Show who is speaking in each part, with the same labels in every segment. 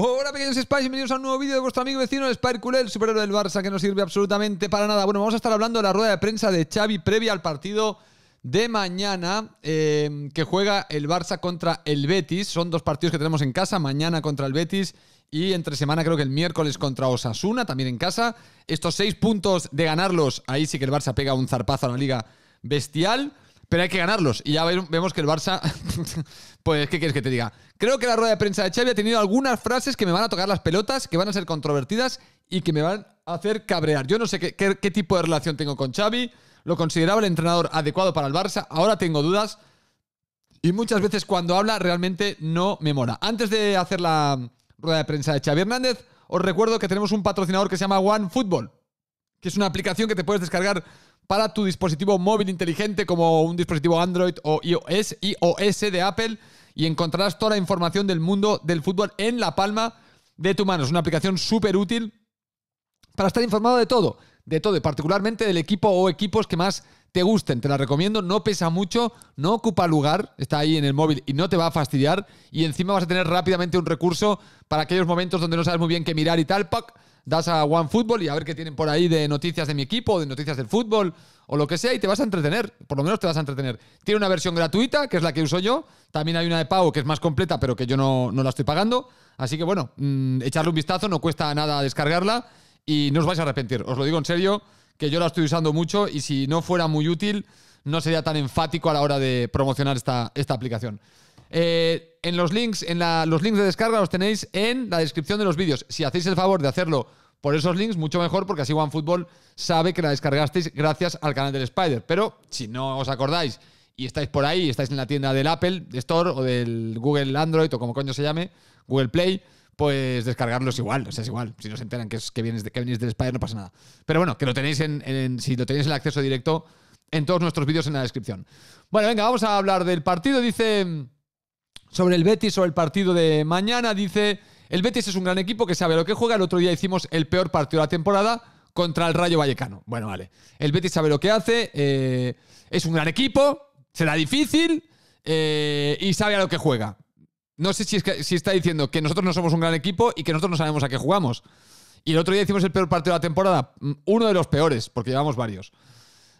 Speaker 1: Hola pequeños Spice, bienvenidos a un nuevo vídeo de vuestro amigo vecino Spire el superhéroe del Barça que no sirve absolutamente para nada. Bueno, vamos a estar hablando de la rueda de prensa de Xavi previa al partido de mañana eh, que juega el Barça contra el Betis. Son dos partidos que tenemos en casa, mañana contra el Betis y entre semana creo que el miércoles contra Osasuna, también en casa. Estos seis puntos de ganarlos, ahí sí que el Barça pega un zarpazo a la liga bestial pero hay que ganarlos. Y ya vemos que el Barça, pues, ¿qué quieres que te diga? Creo que la rueda de prensa de Xavi ha tenido algunas frases que me van a tocar las pelotas, que van a ser controvertidas y que me van a hacer cabrear. Yo no sé qué, tipo de relación tengo con Xavi, lo consideraba el entrenador adecuado para el Barça, ahora tengo dudas y muchas veces cuando habla realmente no me mola. Antes de hacer la rueda de prensa de Xavi Hernández, os recuerdo que tenemos un patrocinador que se llama One Football, que es una aplicación que te puedes descargar para tu dispositivo móvil inteligente como un dispositivo Android o iOS, de Apple y encontrarás toda la información del mundo del fútbol en la palma de tu mano. Es una aplicación súper útil para estar informado de todo, de todo y particularmente del equipo o equipos que más te gusten. Te la recomiendo, no pesa mucho, no ocupa lugar, está ahí en el móvil y no te va a fastidiar. Y encima vas a tener rápidamente un recurso para aquellos momentos donde no sabes muy bien qué mirar y tal das a OneFootball y a ver qué tienen por ahí de noticias de mi equipo, de noticias del fútbol o lo que sea y te vas a entretener, por lo menos te vas a entretener. Tiene una versión gratuita, que es la que uso yo, también hay una de pago que es más completa, pero que yo no, la estoy pagando, así que bueno, mm, echarle un vistazo, no cuesta nada descargarla y no os vais a arrepentir, os lo digo en serio, que yo la estoy usando mucho y si no fuera muy útil, no sería tan enfático a la hora de promocionar esta, esta aplicación. Eh, en los links, en los links de descarga los tenéis en la descripción de los vídeos. Si hacéis el favor de hacerlo por esos links, mucho mejor, porque así OneFootball sabe que la descargasteis gracias al canal del Spider. Pero si no os acordáis y estáis por ahí, estáis en la tienda del Apple Store o del Google Android o como coño se llame, Google Play, pues descargarlos igual, o sea, es igual. Si no se enteran que, es, que, vienes, del Spider no pasa nada. Pero bueno, que lo tenéis en, si lo tenéis el acceso directo en todos nuestros vídeos en la descripción. Bueno, venga, vamos a hablar del partido. Dice sobre el Betis, sobre el partido de mañana. Dice, el Betis es un gran equipo que sabe a lo que juega. El otro día hicimos el peor partido de la temporada contra el Rayo Vallecano. Bueno, vale. El Betis sabe lo que hace. Eh, es un gran equipo. Será difícil. Eh, y sabe a lo que juega. No sé si, si está diciendo que nosotros no somos un gran equipo y que nosotros no sabemos a qué jugamos. Y el otro día hicimos el peor partido de la temporada. Mm, uno de los peores, porque llevamos varios.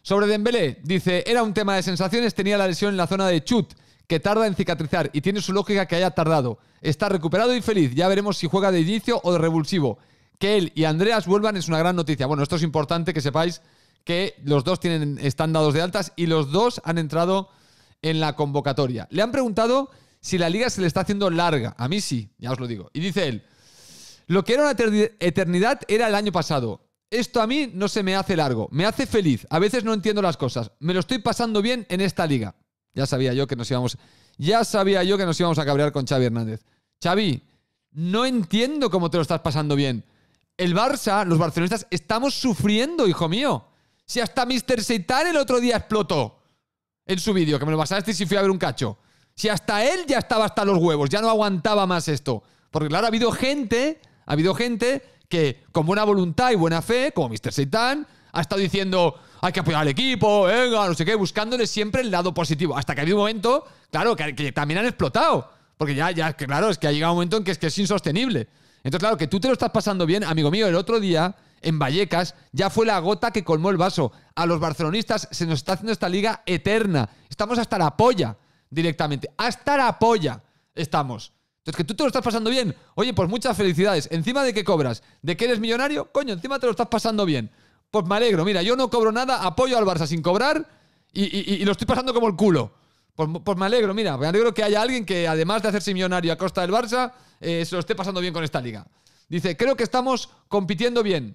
Speaker 1: Sobre Dembélé, dice, era un tema de sensaciones, tenía la lesión en la zona de chut que tarda en cicatrizar y tiene su lógica que haya tardado. Está recuperado y feliz. Ya veremos si juega de inicio o de revulsivo. Que él y Andreas vuelvan es una gran noticia. Bueno, esto es importante que sepáis que los dos tienen, están dados de altas y los dos han entrado en la convocatoria. Le han preguntado si la liga se le está haciendo larga. A mí sí, ya os lo digo. Y dice él, lo que era una eternidad era el año pasado. Esto a mí no se me hace largo, me hace feliz. A veces no entiendo las cosas. Me lo estoy pasando bien en esta liga. Ya sabía yo que nos íbamos. Ya sabía yo que nos íbamos a cabrear con Xavi Hernández. Xavi, no entiendo cómo te lo estás pasando bien. El Barça, los barcelonistas, estamos sufriendo, hijo mío. Si hasta Mr. Seitan el otro día explotó en su vídeo, que me lo pasaste y si fui a ver un cacho. Si hasta él ya estaba hasta los huevos, ya no aguantaba más esto. Porque claro, ha habido gente, ha habido gente que con buena voluntad y buena fe, como Mr. Seitan, ha estado diciendo, hay que apoyar al equipo, venga, no sé qué, buscándole siempre el lado positivo. Hasta que ha habido un momento, claro, que, también han explotado. Porque ya, ya, claro, es que ha llegado un momento en que es, que es insostenible. Entonces, claro, que tú te lo estás pasando bien, amigo mío, el otro día en Vallecas ya fue la gota que colmó el vaso. A los barcelonistas se nos está haciendo esta liga eterna. Estamos hasta la polla directamente. Hasta la polla estamos. Entonces, que tú te lo estás pasando bien. Oye, pues muchas felicidades. Encima de que cobras, de que eres millonario, coño, encima te lo estás pasando bien. Pues me alegro, mira, yo no cobro nada, apoyo al Barça sin cobrar y, lo estoy pasando como el culo. Pues, pues, me alegro, mira, me alegro que haya alguien que además de hacerse millonario a costa del Barça, eh, se lo esté pasando bien con esta liga. Dice, creo que estamos compitiendo bien.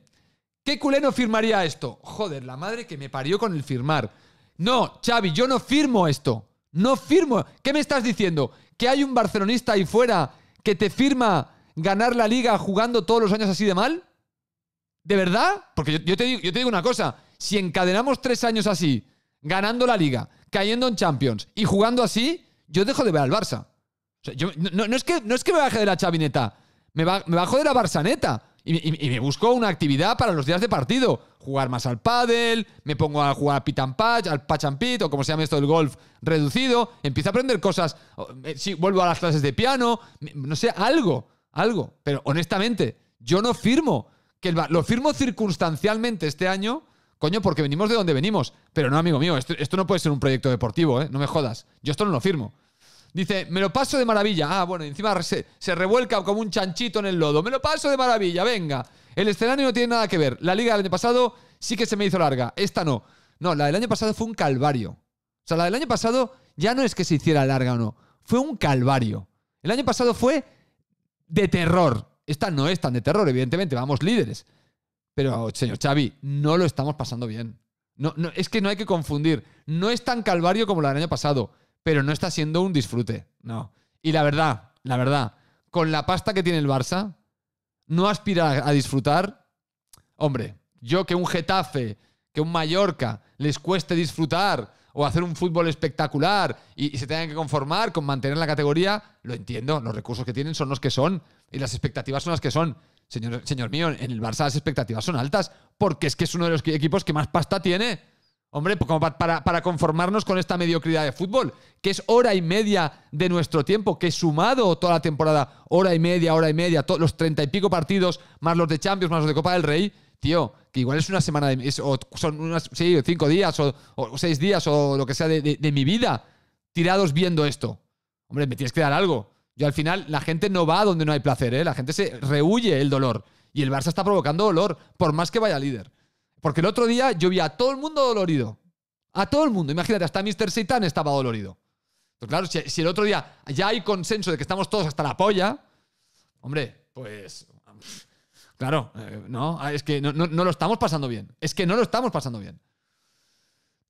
Speaker 1: ¿Qué culeno firmaría esto? Joder, la madre que me parió con el firmar. No, Xavi, yo no firmo esto. No firmo. ¿Qué me estás diciendo? ¿Que hay un barcelonista ahí fuera que te firma ganar la liga jugando todos los años así de mal? ¿De verdad? Porque yo, te digo, una cosa, si encadenamos tres años así, ganando la liga, cayendo en Champions y jugando así, yo dejo de ver al Barça. no, es que, no es que me baje de la chavineta, me, bajo de la Barsaneta. Y, me busco una actividad para los días de partido. Jugar más al pádel, me pongo a jugar al pit and patch, al patch and pit, o como se llama esto del golf reducido. Empiezo a aprender cosas. Eh, sí, vuelvo a las clases de piano. No sé, algo, algo. Pero honestamente, yo no firmo lo firmo circunstancialmente este año, coño, porque venimos de donde venimos. Pero no, amigo mío, esto, no puede ser un proyecto deportivo, ¿eh? No me jodas. Yo esto no lo firmo. Dice, me lo paso de maravilla. Ah, bueno, encima se, se, revuelca como un chanchito en el lodo. Me lo paso de maravilla, venga. El escenario no tiene nada que ver. La liga del año pasado sí que se me hizo larga. Esta no. No, la del año pasado fue un calvario. O sea, la del año pasado ya no es que se hiciera larga o no. Fue un calvario. El año pasado fue de terror esta no es tan de terror, evidentemente, vamos líderes. Pero, señor Xavi, no lo estamos pasando bien. No, no, es que no hay que confundir. No es tan calvario como el año pasado, pero no está siendo un disfrute. No. Y la verdad, la verdad, con la pasta que tiene el Barça, no aspira a disfrutar. Hombre, yo que un Getafe, que un Mallorca les cueste disfrutar o hacer un fútbol espectacular y, y se tengan que conformar con mantener la categoría, lo entiendo, los recursos que tienen son los que son, y las expectativas son las que son. Señor, señor mío, en el Barça las expectativas son altas, porque es que es uno de los equipos que más pasta tiene. Hombre, pues como para, para conformarnos con esta mediocridad de fútbol, que es hora y media de nuestro tiempo, que sumado toda la temporada, hora y media, hora y media, los treinta y pico partidos, más los de Champions, más los de Copa del Rey, tío, que igual es una semana, de, o son unas, cinco días, o, seis días, o lo que sea de mi vida, tirados viendo esto. Hombre, me tienes que dar algo. Yo al final, la gente no va donde no hay placer, ¿eh? la gente se rehuye el dolor. Y el Barça está provocando dolor, por más que vaya líder. Porque el otro día yo vi a todo el mundo dolorido. A todo el mundo. Imagínate, hasta Mr. Seitan estaba dolorido. Entonces, claro, si, el otro día ya hay consenso de que estamos todos hasta la polla, hombre, pues. Claro, eh, no, es que no lo estamos pasando bien. Es que no lo estamos pasando bien.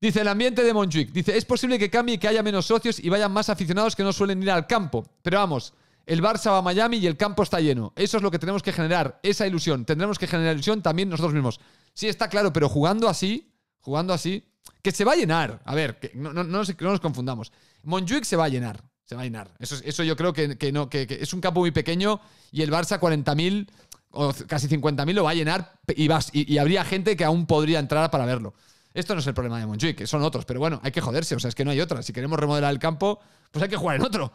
Speaker 1: Dice el ambiente de Montjuic. Dice, es posible que cambie y que haya menos socios y vayan más aficionados que no suelen ir al campo. Pero vamos, el Barça va a Miami y el campo está lleno. Eso es lo que tenemos que generar, esa ilusión. Tendremos que generar ilusión también nosotros mismos. Sí, está claro, pero jugando así, jugando así, que se va a llenar. A ver, que no, nos, nos confundamos. Montjuic se va a llenar. Se va a llenar. Eso, eso yo creo que, no, que, es un campo muy pequeño y el Barça 40.000 o casi 50.000 lo va a llenar y, vas, y habría gente que aún podría entrar para verlo. Esto no es el problema de que son otros, pero bueno, hay que joderse, o sea, es que no hay otra. Si queremos remodelar el campo, pues hay que jugar en otro.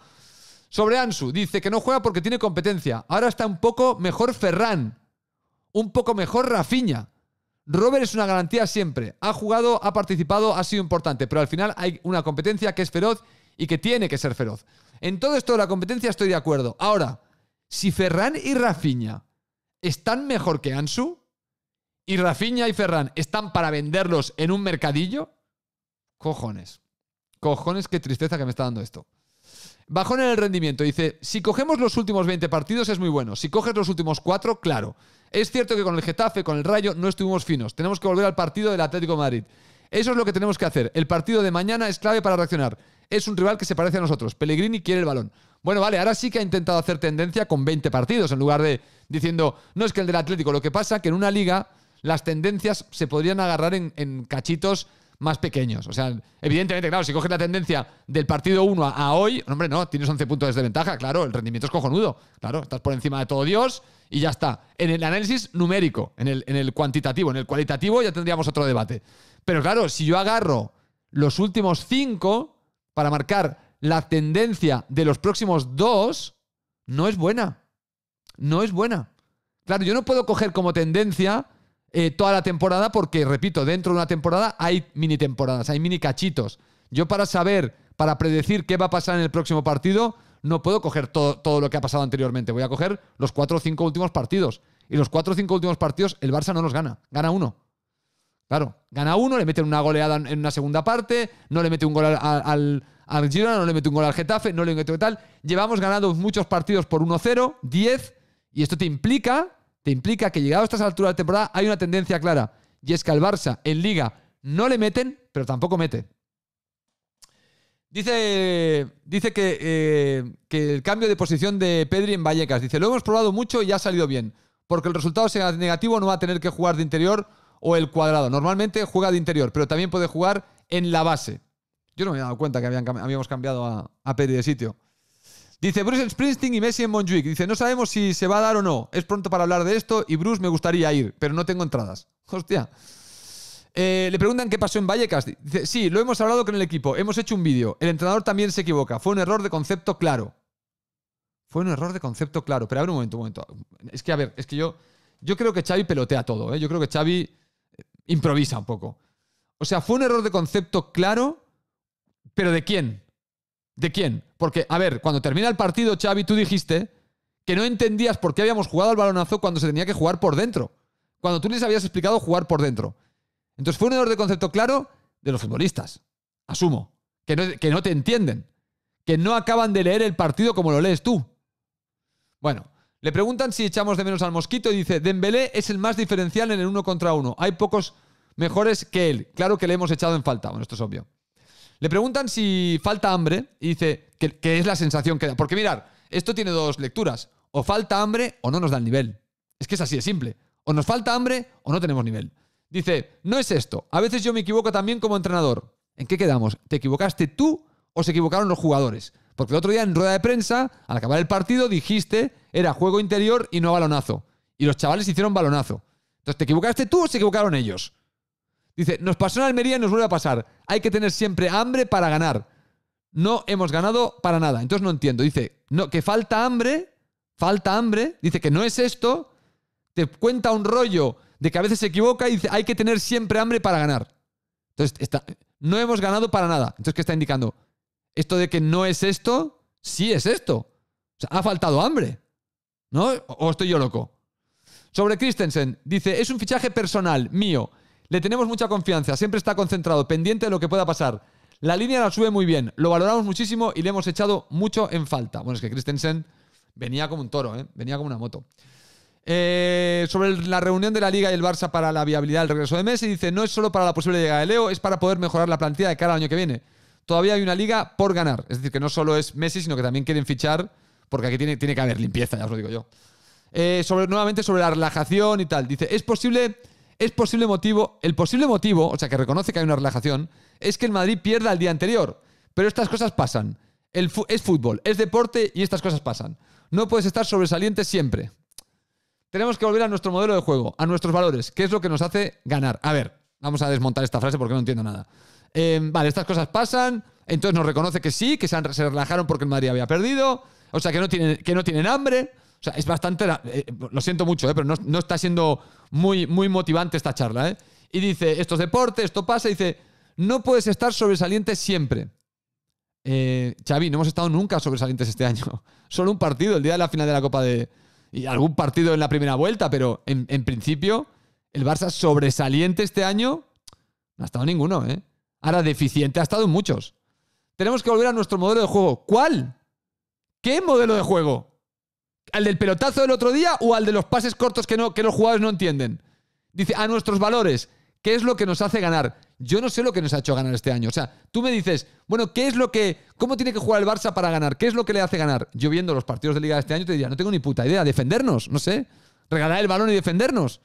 Speaker 1: Sobre Ansu, dice que no juega porque tiene competencia. Ahora está un poco mejor Ferran, un poco mejor Rafiña. Robert es una garantía siempre. Ha jugado, ha participado, ha sido importante, pero al final hay una competencia que es feroz y que tiene que ser feroz. En todo esto de la competencia estoy de acuerdo. Ahora, si Ferran y Rafiña están mejor que Ansu, y Rafinha y Ferran están para venderlos en un mercadillo, cojones. Cojones, qué tristeza que me está dando esto. Bajón en el rendimiento. Dice, si cogemos los últimos 20 partidos es muy bueno. Si coges los últimos 4, claro. Es cierto que con el Getafe, con el Rayo, no estuvimos finos. Tenemos que volver al partido del Atlético Madrid. Eso es lo que tenemos que hacer. El partido de mañana es clave para reaccionar. Es un rival que se parece a nosotros. Pellegrini quiere el balón. Bueno, vale, ahora sí que ha intentado hacer tendencia con 20 partidos en lugar de diciendo, no es que el del Atlético. Lo que pasa que en una liga las tendencias se podrían agarrar en, cachitos más pequeños. O sea, evidentemente, claro, si coges la tendencia del partido 1 a, hoy, hombre, no, tienes 11 puntos de ventaja, claro, el rendimiento es cojonudo. Claro, estás por encima de todo Dios y ya está. En el análisis numérico, en el, en el cuantitativo, en el cualitativo ya tendríamos otro debate. Pero claro, si yo agarro los últimos 5 para marcar la tendencia de los próximos 2, no es buena. No es buena. Claro, yo no puedo coger como tendencia eh, toda la temporada porque, repito, dentro de una temporada hay mini temporadas, hay mini cachitos. Yo para saber, para predecir qué va a pasar en el próximo partido, no puedo coger todo, lo que ha pasado anteriormente. Voy a coger los cuatro o cinco últimos partidos. Y los cuatro o cinco últimos partidos el Barça no nos gana, gana uno. Claro, gana uno, le meten una goleada en una segunda parte, no le mete un gol al, al, Girona, no le mete un gol al Getafe, no le mete tal. Llevamos ganados muchos partidos por 1-0, 10, y esto te implica implica que llegado a estas alturas de temporada hay una tendencia clara, y es que al Barça en liga no le meten, pero tampoco mete. Dice, dice que, eh, el cambio de posición de Pedri en Vallecas. Dice, lo hemos probado mucho y ha salido bien. Porque el resultado sea negativo, no va a tener que jugar de interior o el cuadrado. Normalmente juega de interior, pero también puede jugar en la base. Yo no me había dado cuenta que habíamos cambiado a, a Pedri de sitio. Dice Bruce Springsteen y Messi en Montjuic. Dice, no sabemos si se va a dar o no. Es pronto para hablar de esto y Bruce me gustaría ir, pero no tengo entradas. Hostia. Eh, le preguntan qué pasó en Vallecas. Dice, sí, lo hemos hablado con el equipo. Hemos hecho un vídeo. El entrenador también se equivoca. Fue un error de concepto claro. Fue un error de concepto claro. Pero a un momento, un momento. Es que, a ver, es que yo, yo creo que Xavi pelotea todo. ¿eh? Yo creo que Xavi eh, improvisa un poco. O sea, fue un error de concepto claro, pero ¿de quién? ¿De quién? Porque, a ver, cuando termina el partido, Xavi, tú dijiste que no entendías por qué habíamos jugado al balonazo cuando se tenía que jugar por dentro. Cuando tú les habías explicado jugar por dentro. Entonces fue un error de concepto claro de los futbolistas. Asumo. Que no, que no te entienden. Que no acaban de leer el partido como lo lees tú. Bueno, le preguntan si echamos de menos al mosquito y dice, Dembélé es el más diferencial en el uno contra uno. Hay pocos mejores que él. Claro que le hemos echado en falta. Bueno, esto es obvio. Le preguntan si falta hambre y dice que, es la sensación que da. Porque mirar, esto tiene dos lecturas. O falta hambre o no nos da el nivel. Es que es así es simple. O nos falta hambre o no tenemos nivel. Dice, no es esto. A veces yo me equivoco también como entrenador. ¿En qué quedamos? ¿Te equivocaste tú o se equivocaron los jugadores? Porque el otro día en rueda de prensa, al acabar el partido, dijiste era juego interior y no balonazo. Y los chavales hicieron balonazo. Entonces, ¿te equivocaste tú o se equivocaron ellos? Dice, nos pasó en Almería y nos vuelve a pasar. Hay que tener siempre hambre para ganar. No hemos ganado para nada. Entonces no entiendo. Dice, no, que falta hambre, falta hambre. Dice que no es esto. Te cuenta un rollo de que a veces se equivoca y dice, hay que tener siempre hambre para ganar. Entonces, está, no hemos ganado para nada. Entonces, ¿qué está indicando? Esto de que no es esto, sí es esto. O sea, ha faltado hambre. ¿No? ¿O estoy yo loco? Sobre Christensen, dice, es un fichaje personal mío. Le tenemos mucha confianza, siempre está concentrado, pendiente de lo que pueda pasar. La línea la sube muy bien, lo valoramos muchísimo y le hemos echado mucho en falta. Bueno, es que Christensen venía como un toro, ¿eh? venía como una moto. Eh, sobre la reunión de la Liga y el Barça para la viabilidad del regreso de Messi, dice, no es solo para la posible llegada de Leo, es para poder mejorar la plantilla de cara al año que viene. Todavía hay una liga por ganar. Es decir, que no solo es Messi, sino que también quieren fichar, porque aquí tiene, tiene que haber limpieza, ya os lo digo yo. Eh, sobre, nuevamente sobre la relajación y tal. Dice, es posible es posible motivo, el posible motivo, o sea, que reconoce que hay una relajación, es que el Madrid pierda el día anterior. Pero estas cosas pasan. es fútbol, es deporte y estas cosas pasan. No puedes estar sobresaliente siempre. Tenemos que volver a nuestro modelo de juego, a nuestros valores, que es lo que nos hace ganar. A ver, vamos a desmontar esta frase porque no entiendo nada. Em, vale, estas cosas pasan, entonces nos reconoce que sí, que se, relajaron porque el Madrid había perdido, o sea, que no tienen, que no tienen hambre. O sea, es bastante. Eh, lo siento mucho, eh, pero no, está siendo muy, muy motivante esta charla. Eh. Y dice: Esto es deporte, esto pasa. Y dice: No puedes estar sobresaliente siempre. Eh, Xavi, no hemos estado nunca sobresalientes este año. Solo un partido, el día de la final de la Copa de. Y algún partido en la primera vuelta, pero en, en principio, el Barça sobresaliente este año no ha estado ninguno, ¿eh? Ahora deficiente ha estado en muchos. Tenemos que volver a nuestro modelo de juego. ¿Cuál? ¿Qué modelo de juego? ¿Al del pelotazo del otro día o al de los pases cortos que, no, que los jugadores no entienden? Dice, a nuestros valores. ¿Qué es lo que nos hace ganar? Yo no sé lo que nos ha hecho ganar este año. O sea, tú me dices, bueno, ¿qué es lo que. ¿Cómo tiene que jugar el Barça para ganar? ¿Qué es lo que le hace ganar? Yo viendo los partidos de Liga de este año te diría, no tengo ni puta idea. Defendernos, no sé. Regalar el balón y defendernos.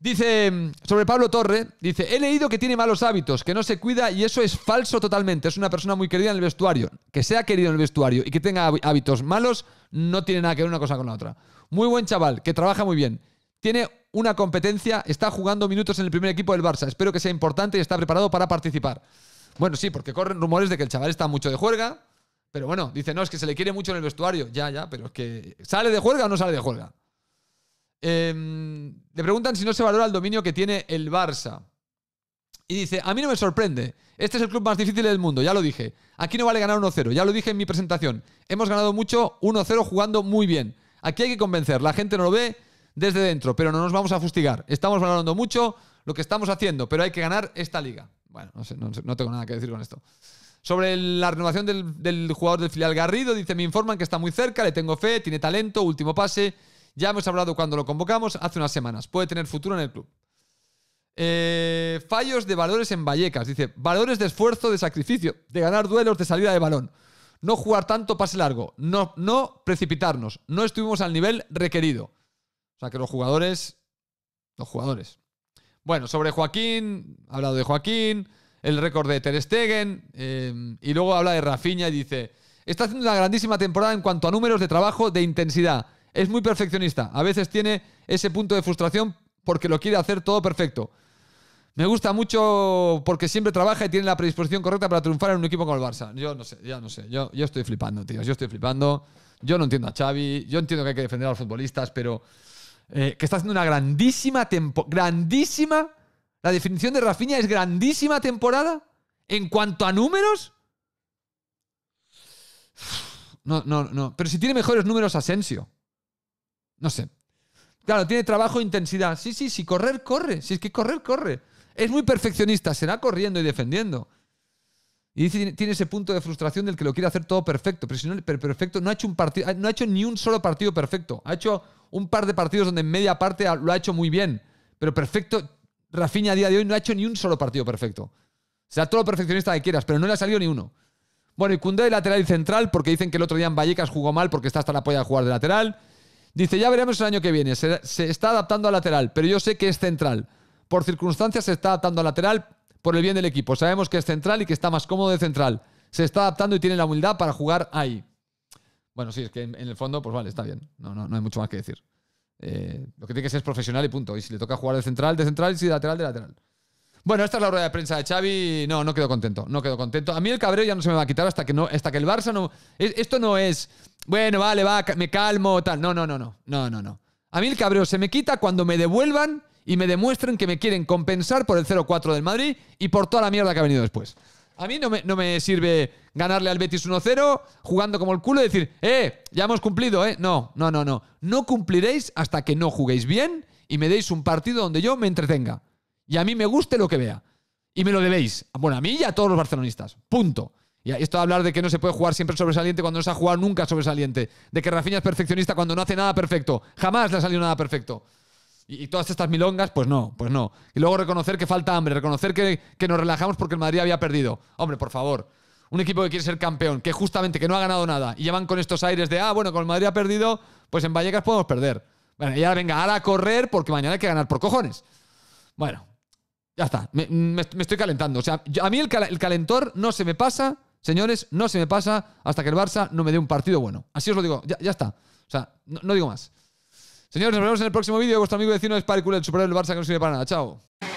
Speaker 1: Dice mm, sobre Pablo Torre, dice, he leído que tiene malos hábitos, que no se cuida y eso es falso totalmente. Es una persona muy querida en el vestuario. Que sea querido en el vestuario y que tenga hábitos malos no tiene nada que ver una cosa con la otra. Muy buen chaval, que trabaja muy bien. Tiene una competencia, está jugando minutos en el primer equipo del Barça. Espero que sea importante y está preparado para participar. Bueno, sí, porque corren rumores de que el chaval está mucho de juerga, pero bueno, dice, no, es que se le quiere mucho en el vestuario. Ya, ya, pero es que ¿sale de juerga o no sale de juerga? Em, le preguntan si no se valora el dominio que tiene el Barça. Y dice, a mí no me sorprende. Este es el club más difícil del mundo, ya lo dije. Aquí no vale ganar 1-0, ya lo dije en mi presentación. Hemos ganado mucho 1-0 jugando muy bien. Aquí hay que convencer, la gente no lo ve desde dentro, pero no nos vamos a fustigar. Estamos valorando mucho lo que estamos haciendo, pero hay que ganar esta liga. Bueno, no, tengo nada que decir con esto. Sobre la renovación del, del jugador del filial Garrido, dice, me informan que está muy cerca, le tengo fe, tiene talento, último pase. Ya hemos hablado cuando lo convocamos hace unas semanas. Puede tener futuro en el club. Eh, fallos de valores en Vallecas. Dice, valores de esfuerzo, de sacrificio, de ganar duelos, de salida de balón. No jugar tanto pase largo. No, precipitarnos. No estuvimos al nivel requerido. O sea que los jugadores... Los jugadores. Bueno, sobre Joaquín, ha hablado de Joaquín, el récord de Ter Stegen, eh, y luego habla de Rafinha y dice, está haciendo una grandísima temporada en cuanto a números de trabajo, de intensidad es muy perfeccionista. A veces tiene ese punto de frustración porque lo quiere hacer todo perfecto. Me gusta mucho porque siempre trabaja y tiene la predisposición correcta para triunfar en un equipo como el Barça. Yo no sé, ya no sé. Yo, yo estoy flipando, tío. Yo estoy flipando. Yo no entiendo a Xavi. Yo entiendo que hay que defender a los futbolistas, pero eh, que está haciendo una grandísima temporada. Grandísima. La definición de Rafinha es grandísima temporada. En cuanto a números. No, no, no. Pero si tiene mejores números Asensio. No sé. Claro, tiene trabajo e intensidad. Sí, sí, sí, correr, corre. Si es que correr, corre. Es muy perfeccionista, será corriendo y defendiendo. Y tiene ese punto de frustración del que lo quiere hacer todo perfecto. Pero si no, perfecto, no ha hecho un partido, no ha hecho ni un solo partido perfecto. Ha hecho un par de partidos donde en media parte lo ha hecho muy bien. Pero perfecto, Rafinha a día de hoy no ha hecho ni un solo partido perfecto. Será todo perfeccionista que quieras, pero no le ha salido ni uno. Bueno, y Cundé de lateral y central, porque dicen que el otro día en Vallecas jugó mal porque está hasta la polla de jugar de lateral. Dice, ya veremos el año que viene. Se, está adaptando a lateral, pero yo sé que es central. Por circunstancias se está adaptando a lateral por el bien del equipo. Sabemos que es central y que está más cómodo de central. Se está adaptando y tiene la humildad para jugar ahí. Bueno, sí, es que en, el fondo, pues vale, está bien. No, no, hay mucho más que decir. Eh, lo que tiene que ser es profesional y punto. Y si le toca jugar de central, de central, y si de lateral, de lateral. Bueno, esta es la rueda de prensa de Xavi. No, no quedo contento. No quedo contento. A mí el cabreo ya no se me va a quitar hasta que, no, hasta que el Barça no. E, esto no es bueno, vale, va, me calmo, tal. No, no, no, no, no, no, no. A mí el cabreo se me quita cuando me devuelvan y me demuestren que me quieren compensar por el 0-4 del Madrid y por toda la mierda que ha venido después. A mí no me, no me sirve ganarle al Betis 1-0, jugando como el culo y decir, eh, ya hemos cumplido, eh. No, no, no, no. No cumpliréis hasta que no juguéis bien y me deis un partido donde yo me entretenga. Y a mí me guste lo que vea. Y me lo debéis. Bueno, a mí y a todos los barcelonistas. Punto. Y esto de hablar de que no se puede jugar siempre sobresaliente cuando no se ha jugado nunca sobresaliente. De que Rafinha es perfeccionista cuando no hace nada perfecto. Jamás le ha salido nada perfecto. Y, todas estas milongas, pues no, pues no. Y luego reconocer que falta hambre, reconocer que, nos relajamos porque el Madrid había perdido. Hombre, por favor. Un equipo que quiere ser campeón, que justamente que no ha ganado nada, y llevan con estos aires de, ah, bueno, con el Madrid ha perdido, pues en Vallecas podemos perder. Bueno, y ahora venga, ahora a correr porque mañana hay que ganar por cojones. Bueno, ya está. Me, estoy calentando. O sea, a mí el calentor no se me pasa Señores, no se me pasa hasta que el Barça no me dé un partido bueno. Así os lo digo, ya, está. O sea, no, digo más. Señores, nos vemos en el próximo vídeo. Vuestro amigo vecino es Paricule, el del Barça que no sirve para nada. Chao.